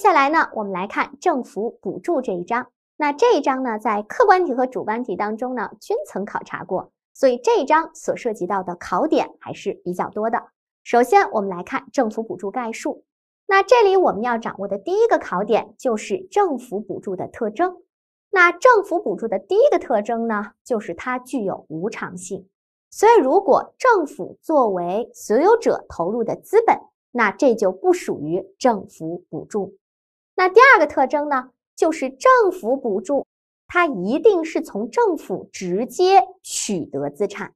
接下来呢，我们来看政府补助这一章。那这一章呢，在客观题和主观题当中呢，均曾考察过，所以这一章所涉及到的考点还是比较多的。首先，我们来看政府补助概述。那这里我们要掌握的第一个考点就是政府补助的特征。那政府补助的第一个特征呢，就是它具有无偿性。所以，如果政府作为所有者投入的资本，那这就不属于政府补助。那第二个特征呢，就是政府补助，它一定是从政府直接取得资产，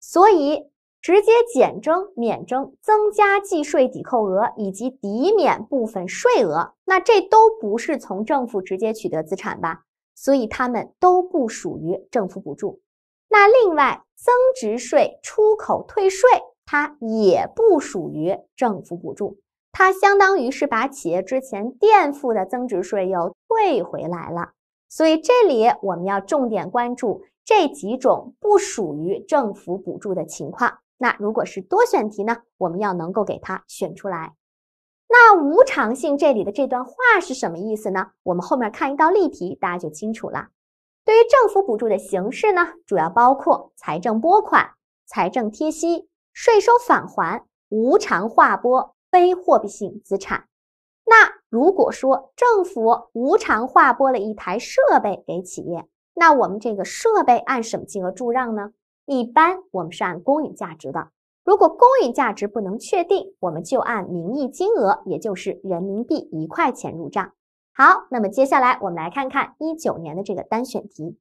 所以直接减征、免征、增加计税抵扣额以及抵免部分税额，那这都不是从政府直接取得资产吧？所以它们都不属于政府补助。那另外，增值税出口退税，它也不属于政府补助。它相当于是把企业之前垫付的增值税又退回来了，所以这里我们要重点关注这几种不属于政府补助的情况。那如果是多选题呢，我们要能够给它选出来。那无偿性这里的这段话是什么意思呢？我们后面看一道例题，大家就清楚了。对于政府补助的形式呢，主要包括财政拨款、财政贴息、税收返还、无偿划拨。非货币性资产，那如果说政府无偿划拨了一台设备给企业，那我们这个设备按什么金额注让呢？一般我们是按公允价值的，如果公允价值不能确定，我们就按名义金额，也就是人民币一块钱入账。好，那么接下来我们来看看一九年的这个单选题：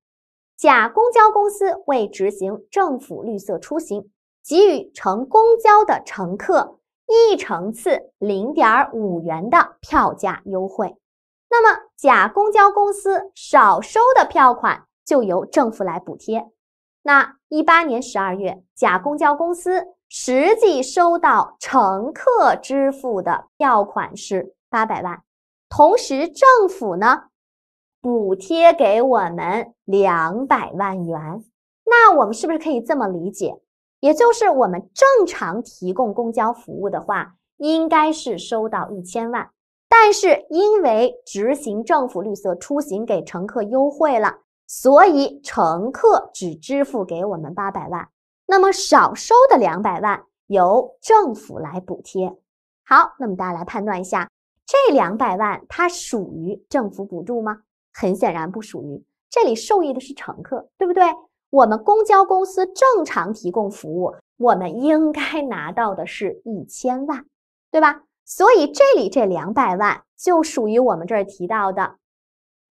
甲公交公司为执行政府绿色出行，给予乘公交的乘客。一乘次零点五元的票价优惠，那么甲公交公司少收的票款就由政府来补贴。那一八年十二月，甲公交公司实际收到乘客支付的票款是八百万，同时政府呢补贴给我们两百万元。那我们是不是可以这么理解？也就是我们正常提供公交服务的话，应该是收到一千万，但是因为执行政府绿色出行给乘客优惠了，所以乘客只支付给我们八百万，那么少收的两百万由政府来补贴。好，那么大家来判断一下，这两百万它属于政府补助吗？很显然不属于，这里受益的是乘客，对不对？我们公交公司正常提供服务，我们应该拿到的是一千万，对吧？所以这里这两百万就属于我们这儿提到的，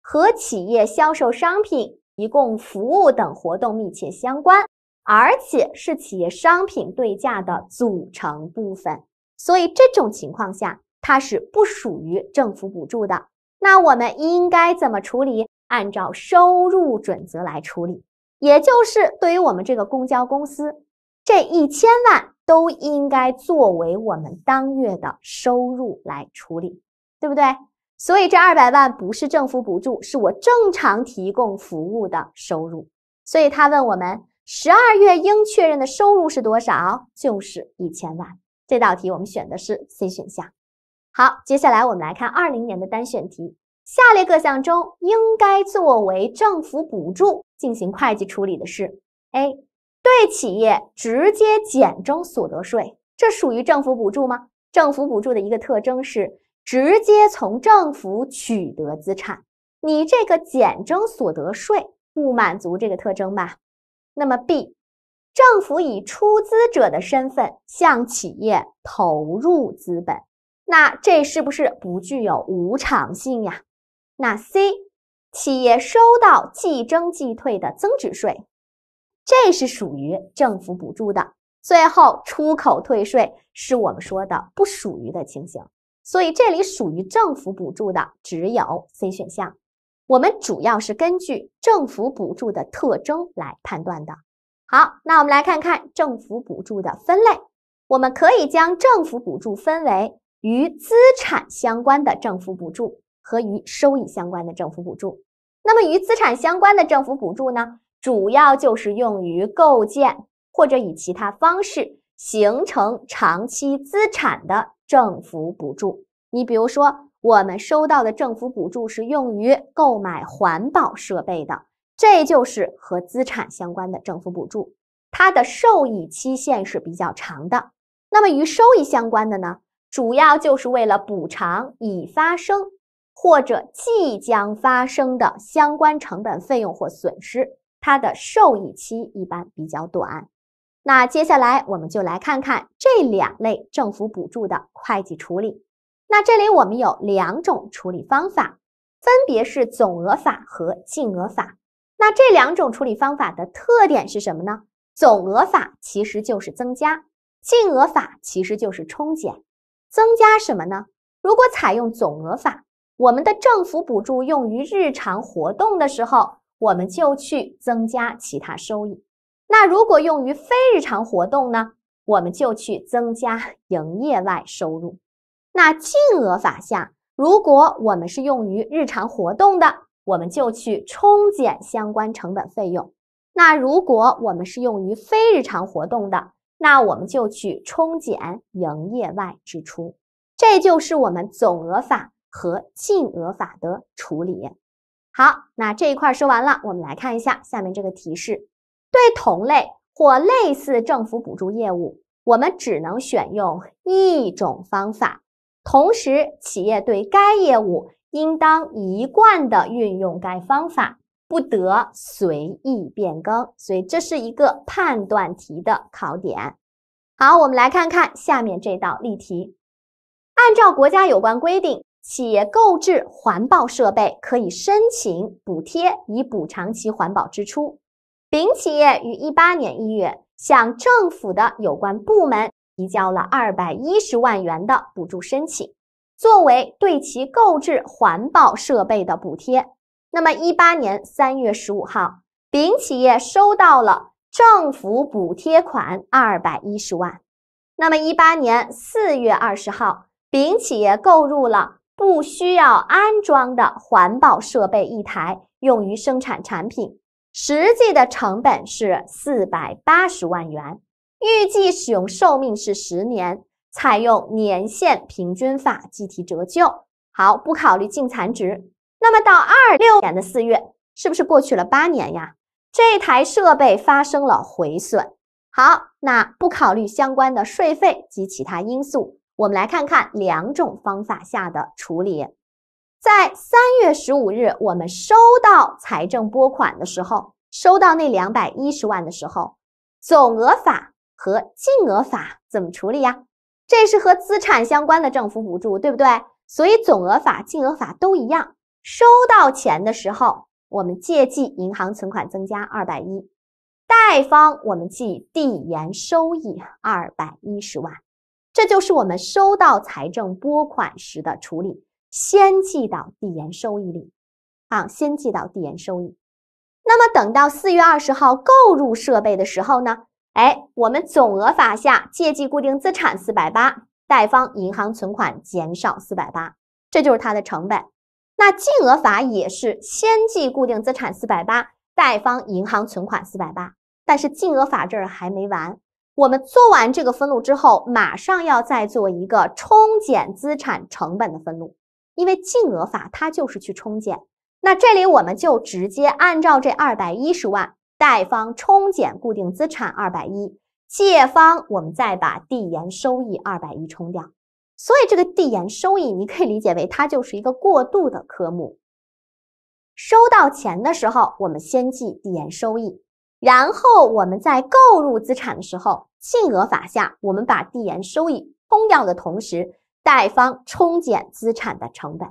和企业销售商品、提供服务等活动密切相关，而且是企业商品对价的组成部分。所以这种情况下，它是不属于政府补助的。那我们应该怎么处理？按照收入准则来处理。也就是对于我们这个公交公司，这一千万都应该作为我们当月的收入来处理，对不对？所以这二百万不是政府补助，是我正常提供服务的收入。所以他问我们，十二月应确认的收入是多少？就是一千万。这道题我们选的是 C 选项。好，接下来我们来看二零年的单选题。下列各项中，应该作为政府补助进行会计处理的是：A 对企业直接减征所得税，这属于政府补助吗？政府补助的一个特征是直接从政府取得资产，你这个减征所得税不满足这个特征吧？那么 B，政府以出资者的身份向企业投入资本，那这是不是不具有无偿性呀？那 C 企业收到即征即退的增值税，这是属于政府补助的。最后，出口退税是我们说的不属于的情形。所以，这里属于政府补助的只有 C 选项。我们主要是根据政府补助的特征来判断的。好，那我们来看看政府补助的分类。我们可以将政府补助分为与资产相关的政府补助。和与收益相关的政府补助，那么与资产相关的政府补助呢？主要就是用于构建或者以其他方式形成长期资产的政府补助。你比如说，我们收到的政府补助是用于购买环保设备的，这就是和资产相关的政府补助，它的受益期限是比较长的。那么与收益相关的呢？主要就是为了补偿已发生。或者即将发生的相关成本费用或损失，它的受益期一般比较短。那接下来我们就来看看这两类政府补助的会计处理。那这里我们有两种处理方法，分别是总额法和净额法。那这两种处理方法的特点是什么呢？总额法其实就是增加，净额法其实就是冲减。增加什么呢？如果采用总额法。我们的政府补助用于日常活动的时候，我们就去增加其他收益。那如果用于非日常活动呢？我们就去增加营业外收入。那净额法下，如果我们是用于日常活动的，我们就去冲减相关成本费用。那如果我们是用于非日常活动的，那我们就去冲减营业外支出。这就是我们总额法。和净额法的处理。好，那这一块说完了，我们来看一下下面这个提示：对同类或类似政府补助业务，我们只能选用一种方法，同时企业对该业务应当一贯的运用该方法，不得随意变更。所以这是一个判断题的考点。好，我们来看看下面这道例题：按照国家有关规定。企业购置环保设备可以申请补贴，以补偿其环保支出。丙企业于一八年一月向政府的有关部门提交了二百一十万元的补助申请，作为对其购置环保设备的补贴。那么，一八年三月十五号，丙企业收到了政府补贴款二百一十万。那么，一八年四月二十号，丙企业购入了。不需要安装的环保设备一台，用于生产产品，实际的成本是四百八十万元，预计使用寿命是十年，采用年限平均法计提折旧。好，不考虑净残值。那么到二六年的四月，是不是过去了八年呀？这台设备发生了毁损。好，那不考虑相关的税费及其他因素。我们来看看两种方法下的处理。在三月十五日，我们收到财政拨款的时候，收到那两百一十万的时候，总额法和净额法怎么处理呀？这是和资产相关的政府补助，对不对？所以总额法、净额法都一样。收到钱的时候，我们借记银行存款增加二百一，贷方我们记递延收益二百一十万。这就是我们收到财政拨款时的处理，先记到递延收益里，啊，先记到递延收益。那么等到四月二十号购入设备的时候呢？哎，我们总额法下借记固定资产四百八，贷方银行存款减少四百八，这就是它的成本。那净额法也是先记固定资产四百八，贷方银行存款四百八，但是净额法这儿还没完。我们做完这个分录之后，马上要再做一个冲减资产成本的分录，因为净额法它就是去冲减。那这里我们就直接按照这二百一十万，贷方冲减固定资产二百一，借方我们再把递延收益二百一冲掉。所以这个递延收益你可以理解为它就是一个过渡的科目。收到钱的时候，我们先记递延收益。然后我们在购入资产的时候，净额法下，我们把递延收益冲掉的同时，贷方冲减资产的成本。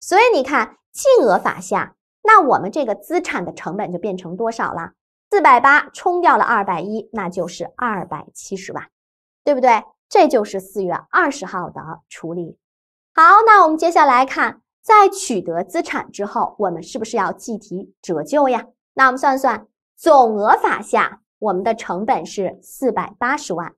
所以你看，净额法下，那我们这个资产的成本就变成多少了？四百八冲掉了二百一，那就是二百七十万，对不对？这就是四月二十号的处理。好，那我们接下来看，在取得资产之后，我们是不是要计提折旧呀？那我们算算。总额法下，我们的成本是四百八十万，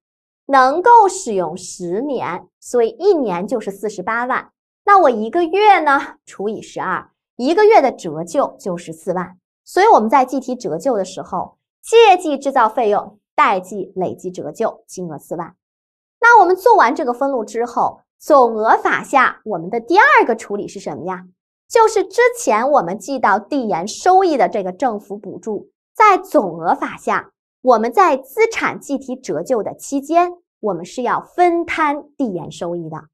能够使用十年，所以一年就是四十八万。那我一个月呢？除以十二，一个月的折旧就是四万。所以我们在计提折旧的时候，借记制造费用，贷记累计折旧，金额四万。那我们做完这个分录之后，总额法下我们的第二个处理是什么呀？就是之前我们记到递延收益的这个政府补助。在总额法下，我们在资产计提折旧的期间，我们是要分摊递延收益的。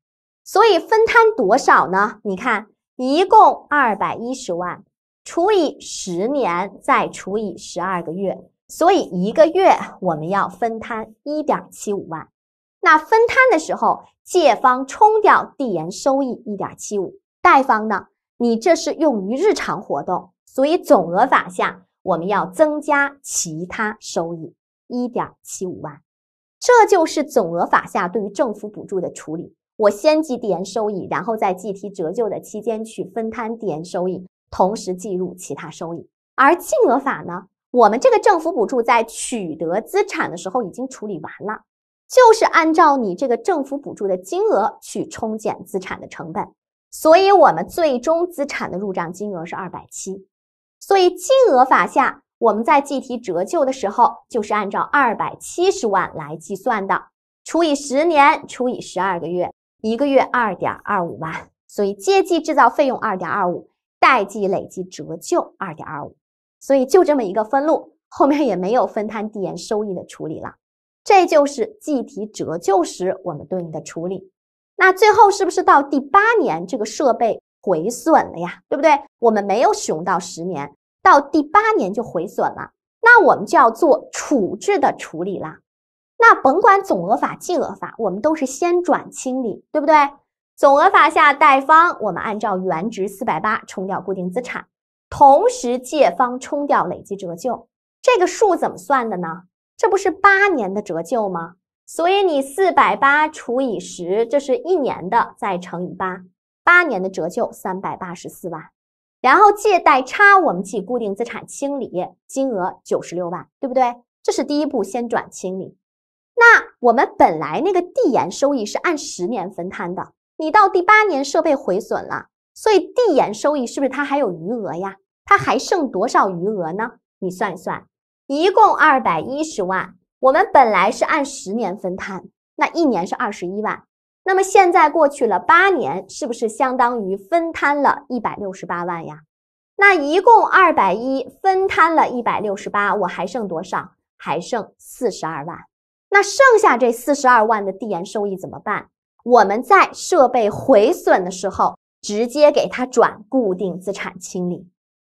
所以分摊多少呢？你看，一共二百一十万除以十年，再除以十二个月，所以一个月我们要分摊一点七五万。那分摊的时候，借方冲掉递延收益一点七五，贷方呢？你这是用于日常活动，所以总额法下。我们要增加其他收益一点七五万，这就是总额法下对于政府补助的处理。我先计递延收益，然后再计提折旧的期间去分摊递延收益，同时计入其他收益。而净额法呢，我们这个政府补助在取得资产的时候已经处理完了，就是按照你这个政府补助的金额去冲减资产的成本，所以我们最终资产的入账金额是二百七。所以，金额法下，我们在计提折旧的时候，就是按照二百七十万来计算的，除以十年，除以十二个月，一个月二点二五万。所以，借记制造费用二点二五，贷记累计折旧二点二五。所以，就这么一个分录，后面也没有分摊递延收益的处理了。这就是计提折旧时我们对应的处理。那最后是不是到第八年这个设备毁损了呀？对不对？我们没有使用到十年。到第八年就毁损了，那我们就要做处置的处理了。那甭管总额法、净额法，我们都是先转清理，对不对？总额法下，贷方我们按照原值四百八冲掉固定资产，同时借方冲掉累计折旧。这个数怎么算的呢？这不是八年的折旧吗？所以你四百八除以十，这是一年的，再乘以八，八年的折旧三百八十四万。然后借贷差，我们记固定资产清理金额九十六万，对不对？这是第一步，先转清理。那我们本来那个递延收益是按十年分摊的，你到第八年设备毁损了，所以递延收益是不是它还有余额呀？它还剩多少余额呢？你算一算，一共二百一十万，我们本来是按十年分摊，那一年是二十一万。那么现在过去了八年，是不是相当于分摊了一百六十八万呀？那一共二百一分摊了一百六十八，我还剩多少？还剩四十二万。那剩下这四十二万的递延收益怎么办？我们在设备毁损的时候，直接给它转固定资产清理。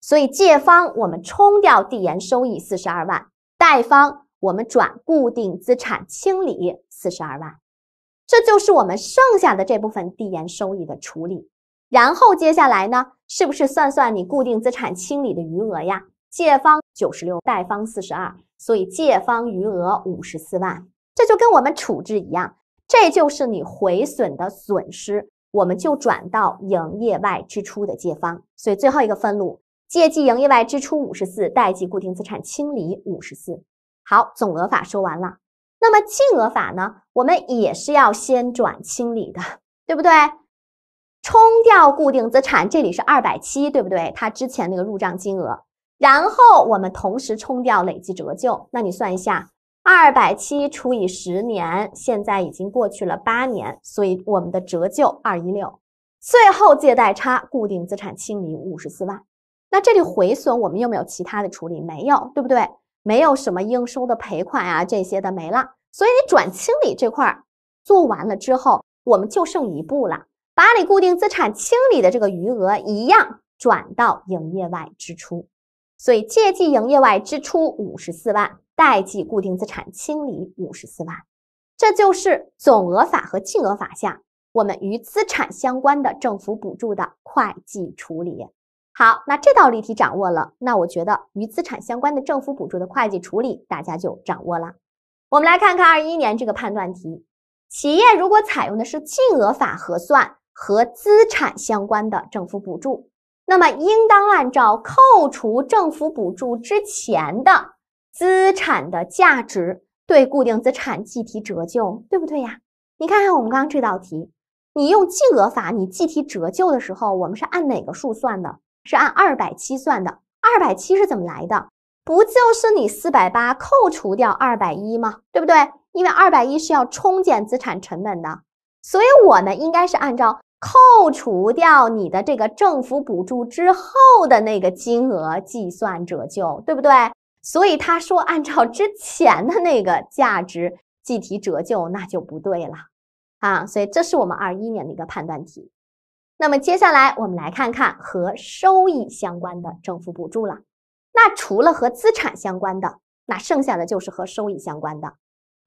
所以借方我们冲掉递延收益四十二万，贷方我们转固定资产清理四十二万。这就是我们剩下的这部分递延收益的处理，然后接下来呢，是不是算算你固定资产清理的余额呀？借方九十六，贷方四十二，所以借方余额五十四万，这就跟我们处置一样，这就是你毁损的损失，我们就转到营业外支出的借方。所以最后一个分录，借记营业外支出五十四，贷记固定资产清理五十四。好，总额法说完了。那么净额法呢？我们也是要先转清理的，对不对？冲掉固定资产，这里是二百七，对不对？它之前那个入账金额，然后我们同时冲掉累计折旧。那你算一下，二百七除以十年，现在已经过去了八年，所以我们的折旧二一六。最后借贷差，固定资产清理五十四万。那这里毁损，我们有没有其他的处理？没有，对不对？没有什么应收的赔款啊，这些的没了，所以你转清理这块儿做完了之后，我们就剩一步了，把你固定资产清理的这个余额一样转到营业外支出，所以借记营业外支出五十四万，贷记固定资产清理五十四万，这就是总额法和净额法下我们与资产相关的政府补助的会计处理。好，那这道例题掌握了，那我觉得与资产相关的政府补助的会计处理大家就掌握了。我们来看看二一年这个判断题：企业如果采用的是净额法核算和资产相关的政府补助，那么应当按照扣除政府补助之前的资产的价值对固定资产计提折旧，对不对呀？你看看我们刚刚这道题，你用净额法你计提折旧的时候，我们是按哪个数算的？是按二百七算的，二百七是怎么来的？不就是你四百八扣除掉二百一吗？对不对？因为二百一是要冲减资产成本的，所以我们应该是按照扣除掉你的这个政府补助之后的那个金额计算折旧，对不对？所以他说按照之前的那个价值计提折旧，那就不对了啊！所以这是我们二一年的一个判断题。那么接下来我们来看看和收益相关的政府补助了。那除了和资产相关的，那剩下的就是和收益相关的。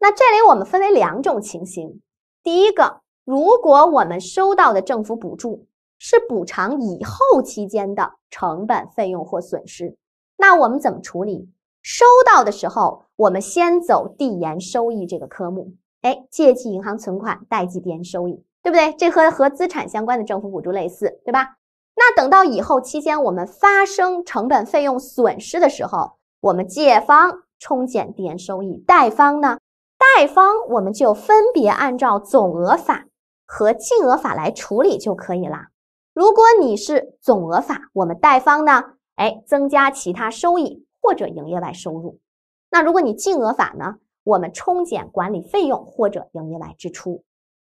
那这里我们分为两种情形。第一个，如果我们收到的政府补助是补偿以后期间的成本费用或损失，那我们怎么处理？收到的时候，我们先走递延收益这个科目，哎，借记银行存款，贷记递延收益。对不对？这和和资产相关的政府补助类似，对吧？那等到以后期间我们发生成本费用损失的时候，我们借方冲减递延收益，贷方呢？贷方我们就分别按照总额法和净额法来处理就可以了。如果你是总额法，我们贷方呢，哎，增加其他收益或者营业外收入。那如果你净额法呢，我们冲减管理费用或者营业外支出。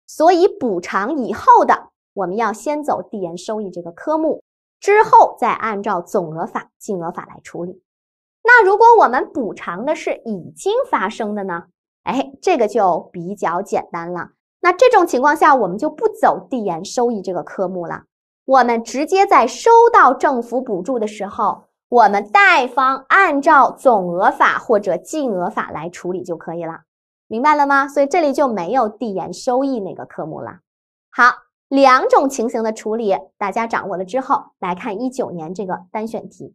所以补偿以后的，我们要先走递延收益这个科目，之后再按照总额法、净额法来处理。那如果我们补偿的是已经发生的呢？哎，这个就比较简单了。那这种情况下，我们就不走递延收益这个科目了，我们直接在收到政府补助的时候，我们贷方按照总额法或者净额法来处理就可以了。明白了吗？所以这里就没有递延收益那个科目了。好，两种情形的处理，大家掌握了之后，来看一九年这个单选题。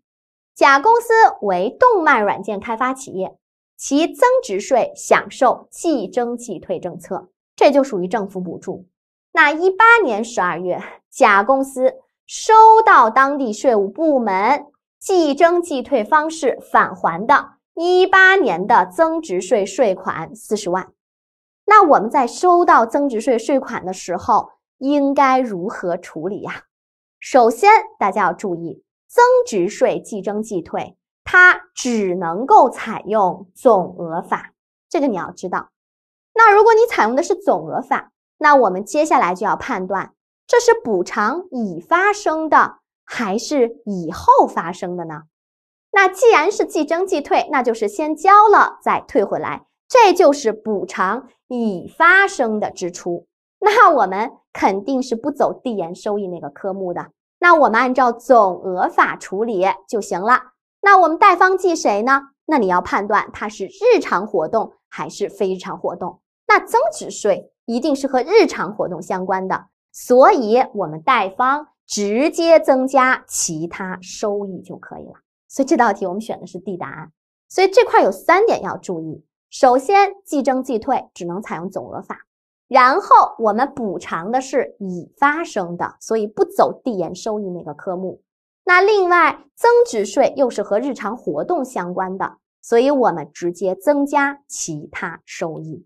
甲公司为动漫软件开发企业，其增值税享受即征即退政策，这就属于政府补助。那一八年十二月，甲公司收到当地税务部门即征即退方式返还的。一八年的增值税税款四十万，那我们在收到增值税税款的时候，应该如何处理呀？首先，大家要注意，增值税即征即退，它只能够采用总额法，这个你要知道。那如果你采用的是总额法，那我们接下来就要判断，这是补偿已发生的，还是以后发生的呢？那既然是即征即退，那就是先交了再退回来，这就是补偿已发生的支出。那我们肯定是不走递延收益那个科目的，那我们按照总额法处理就行了。那我们贷方记谁呢？那你要判断它是日常活动还是非日常活动。那增值税一定是和日常活动相关的，所以我们贷方直接增加其他收益就可以了。所以这道题我们选的是 D 答案。所以这块有三点要注意：首先，即征即退只能采用总额法；然后，我们补偿的是已发生的，所以不走递延收益那个科目；那另外，增值税又是和日常活动相关的，所以我们直接增加其他收益。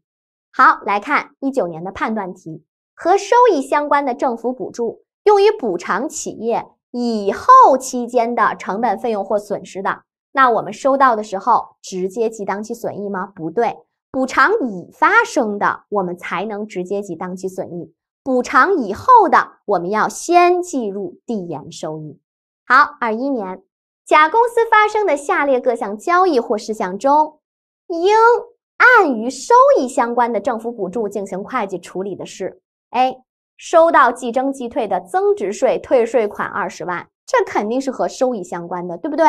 好，来看一九年的判断题：和收益相关的政府补助，用于补偿企业。以后期间的成本费用或损失的，那我们收到的时候直接记当期损益吗？不对，补偿已发生的，我们才能直接记当期损益；补偿以后的，我们要先计入递延收益。好，二一年，甲公司发生的下列各项交易或事项中，应按与收益相关的政府补助进行会计处理的是 A。收到即征即退的增值税退税款二十万，这肯定是和收益相关的，对不对？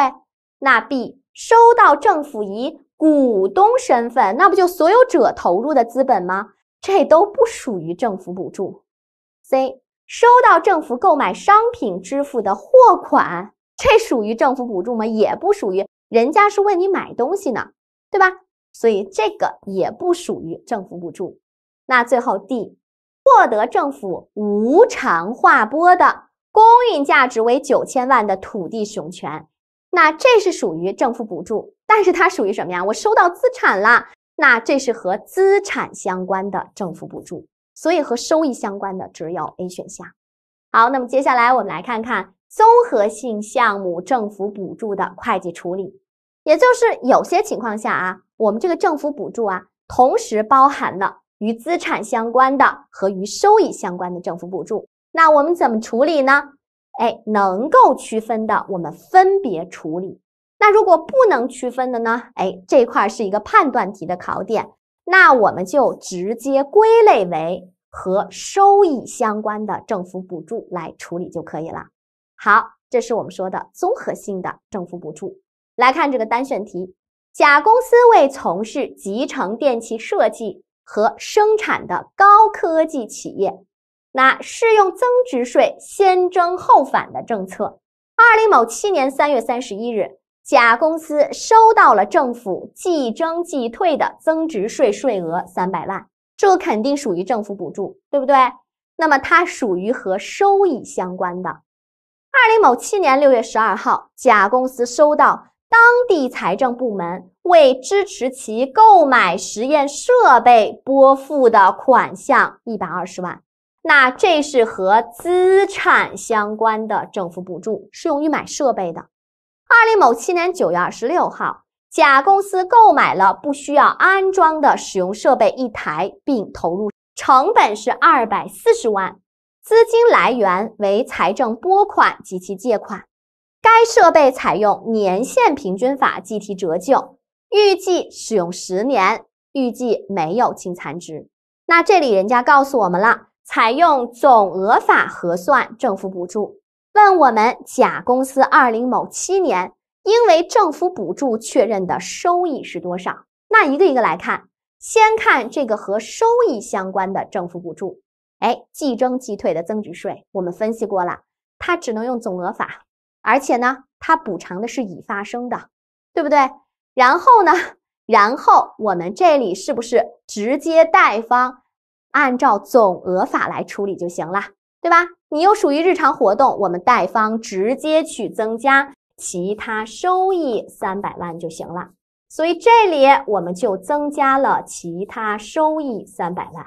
那 B 收到政府以股东身份，那不就所有者投入的资本吗？这都不属于政府补助。C 收到政府购买商品支付的货款，这属于政府补助吗？也不属于，人家是为你买东西呢，对吧？所以这个也不属于政府补助。那最后 D。获得政府无偿划拨的公允价值为九千万的土地使用权，那这是属于政府补助，但是它属于什么呀？我收到资产了，那这是和资产相关的政府补助，所以和收益相关的只有 A 选项。好，那么接下来我们来看看综合性项目政府补助的会计处理，也就是有些情况下啊，我们这个政府补助啊，同时包含了。与资产相关的和与收益相关的政府补助，那我们怎么处理呢？哎，能够区分的，我们分别处理。那如果不能区分的呢？哎，这块是一个判断题的考点，那我们就直接归类为和收益相关的政府补助来处理就可以了。好，这是我们说的综合性的政府补助。来看这个单选题：甲公司为从事集成电器设计。和生产的高科技企业，那适用增值税先征后返的政策。二零某七年三月三十一日，甲公司收到了政府即征即退的增值税税额三百万，这肯定属于政府补助，对不对？那么它属于和收益相关的。二零某七年六月十二号，甲公司收到当地财政部门。为支持其购买实验设备，拨付的款项一百二十万，那这是和资产相关的政府补助，是用于买设备的。二零某七年九月二十六号，甲公司购买了不需要安装的使用设备一台，并投入，成本是二百四十万，资金来源为财政拨款及其借款，该设备采用年限平均法计提折旧。预计使用十年，预计没有净残值。那这里人家告诉我们了，采用总额法核算政府补助。问我们甲公司二零某七年因为政府补助确认的收益是多少？那一个一个来看，先看这个和收益相关的政府补助。哎，即征即退的增值税，我们分析过了，它只能用总额法，而且呢，它补偿的是已发生的，对不对？然后呢？然后我们这里是不是直接贷方按照总额法来处理就行了，对吧？你又属于日常活动，我们贷方直接去增加其他收益三百万就行了。所以这里我们就增加了其他收益三百万。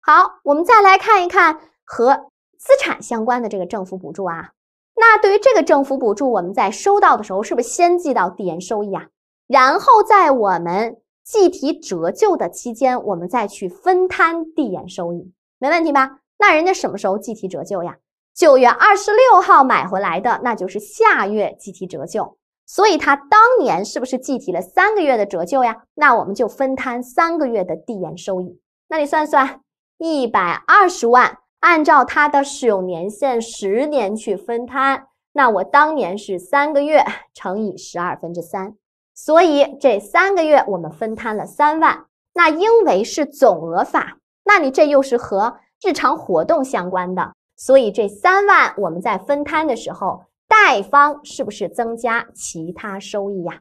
好，我们再来看一看和资产相关的这个政府补助啊。那对于这个政府补助，我们在收到的时候是不是先记到递延收益啊？然后在我们计提折旧的期间，我们再去分摊递延收益，没问题吧？那人家什么时候计提折旧呀？九月二十六号买回来的，那就是下月计提折旧。所以他当年是不是计提了三个月的折旧呀？那我们就分摊三个月的递延收益。那你算算，一百二十万按照它的使用年限十年去分摊，那我当年是三个月乘以十二分之三。所以这三个月我们分摊了三万，那因为是总额法，那你这又是和日常活动相关的，所以这三万我们在分摊的时候，贷方是不是增加其他收益呀？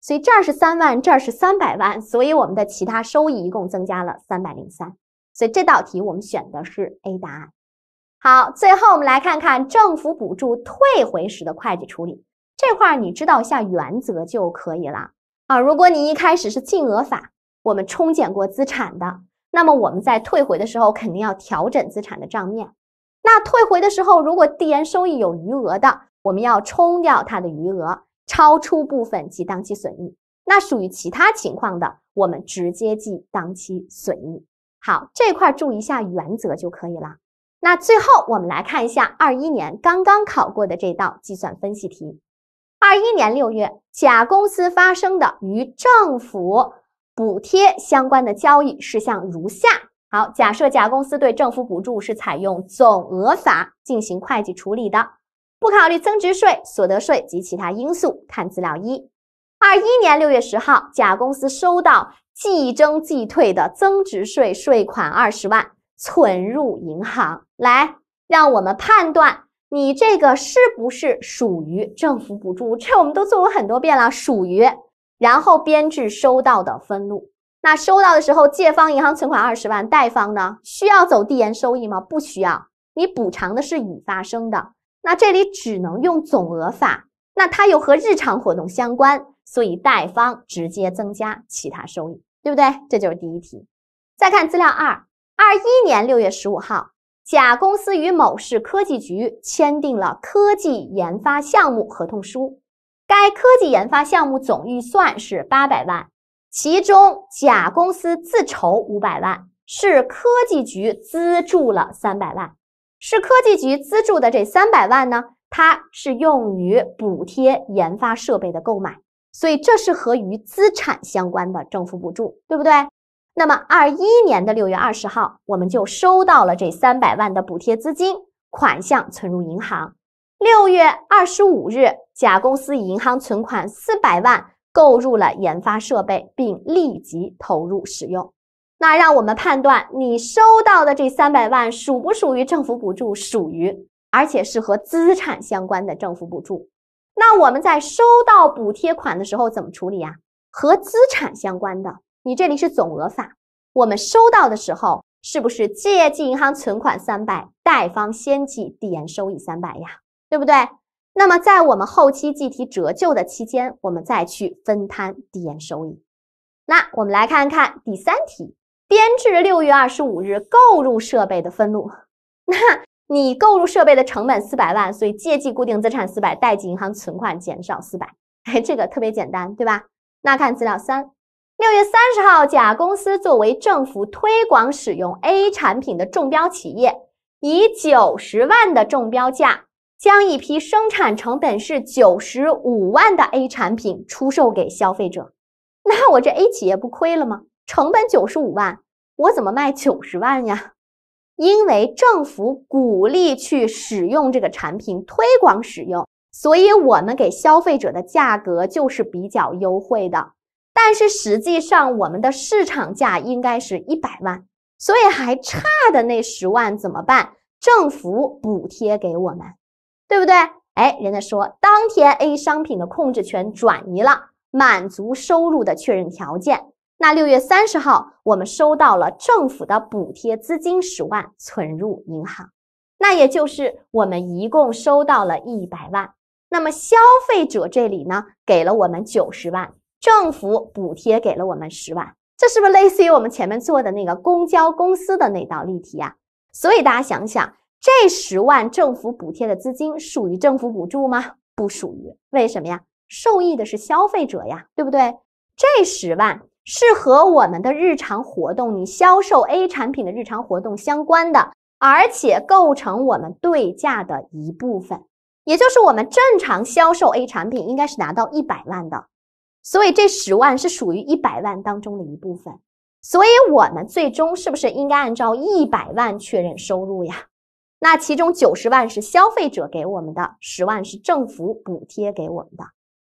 所以这儿是三万，这儿是三百万，所以我们的其他收益一共增加了三百零三，所以这道题我们选的是 A 答案。好，最后我们来看看政府补助退回时的会计处理。这块你知道一下原则就可以了啊。如果你一开始是净额法，我们冲减过资产的，那么我们在退回的时候肯定要调整资产的账面。那退回的时候，如果递延收益有余额的，我们要冲掉它的余额，超出部分即当期损益。那属于其他情况的，我们直接记当期损益。好，这块注意一下原则就可以了。那最后我们来看一下二一年刚刚考过的这道计算分析题。二一年六月，甲公司发生的与政府补贴相关的交易事项如下。好，假设甲公司对政府补助是采用总额法进行会计处理的，不考虑增值税、所得税及其他因素。看资料一，二一年六月十号，甲公司收到即征即退的增值税税款二十万，存入银行。来，让我们判断。你这个是不是属于政府补助？这我们都做过很多遍了，属于，然后编制收到的分录。那收到的时候，借方银行存款二十万，贷方呢？需要走递延收益吗？不需要，你补偿的是已发生的，那这里只能用总额法。那它又和日常活动相关，所以贷方直接增加其他收益，对不对？这就是第一题。再看资料二，二一年六月十五号。甲公司与某市科技局签订了科技研发项目合同书，该科技研发项目总预算是八百万，其中甲公司自筹五百万，是科技局资助了三百万。是科技局资助的这三百万呢？它是用于补贴研发设备的购买，所以这是和与资产相关的政府补助，对不对？那么，二一年的六月二十号，我们就收到了这三百万的补贴资金款项存入银行。六月二十五日，甲公司以银行存款四百万购入了研发设备，并立即投入使用。那让我们判断，你收到的这三百万属不属于政府补助？属于，而且是和资产相关的政府补助。那我们在收到补贴款的时候怎么处理呀？和资产相关的。你这里是总额法，我们收到的时候是不是借记银行存款三百，贷方先记递延收益三百呀，对不对？那么在我们后期计提折旧的期间，我们再去分摊递延收益。那我们来看看第三题，编制六月二十五日购入设备的分录。那你购入设备的成本四百万，所以借记固定资产四百，贷记银行存款减少四百。哎，这个特别简单，对吧？那看资料三。六月三十号，甲公司作为政府推广使用 A 产品的中标企业，以九十万的中标价，将一批生产成本是九十五万的 A 产品出售给消费者。那我这 A 企业不亏了吗？成本九十五万，我怎么卖九十万呀？因为政府鼓励去使用这个产品，推广使用，所以我们给消费者的价格就是比较优惠的。但是实际上，我们的市场价应该是一百万，所以还差的那十万怎么办？政府补贴给我们，对不对？哎，人家说当天 A 商品的控制权转移了，满足收入的确认条件。那六月三十号，我们收到了政府的补贴资金十万，存入银行。那也就是我们一共收到了一百万。那么消费者这里呢，给了我们九十万。政府补贴给了我们十万，这是不是类似于我们前面做的那个公交公司的那道例题呀？所以大家想想，这十万政府补贴的资金属于政府补助吗？不属于，为什么呀？受益的是消费者呀，对不对？这十万是和我们的日常活动，你销售 A 产品的日常活动相关的，而且构成我们对价的一部分，也就是我们正常销售 A 产品应该是拿到一百万的。所以这十万是属于一百万当中的一部分，所以我们最终是不是应该按照一百万确认收入呀？那其中九十万是消费者给我们的，十万是政府补贴给我们的，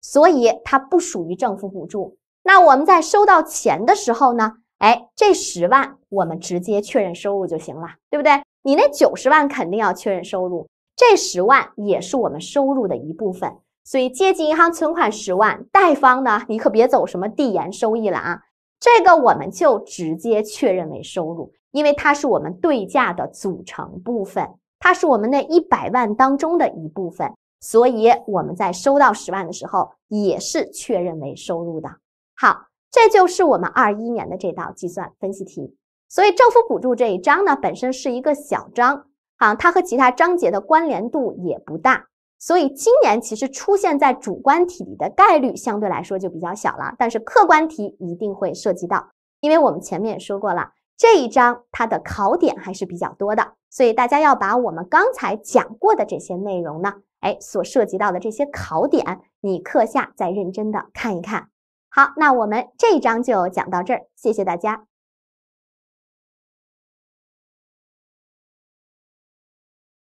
所以它不属于政府补助。那我们在收到钱的时候呢？哎，这十万我们直接确认收入就行了，对不对？你那九十万肯定要确认收入，这十万也是我们收入的一部分。所以借记银行存款十万，贷方呢，你可别走什么递延收益了啊，这个我们就直接确认为收入，因为它是我们对价的组成部分，它是我们那一百万当中的一部分，所以我们在收到十万的时候也是确认为收入的。好，这就是我们二一年的这道计算分析题。所以政府补助这一章呢，本身是一个小章啊，它和其他章节的关联度也不大。所以今年其实出现在主观题里的概率相对来说就比较小了，但是客观题一定会涉及到，因为我们前面也说过了这一章它的考点还是比较多的，所以大家要把我们刚才讲过的这些内容呢，哎，所涉及到的这些考点，你课下再认真的看一看。好，那我们这一章就讲到这儿，谢谢大家。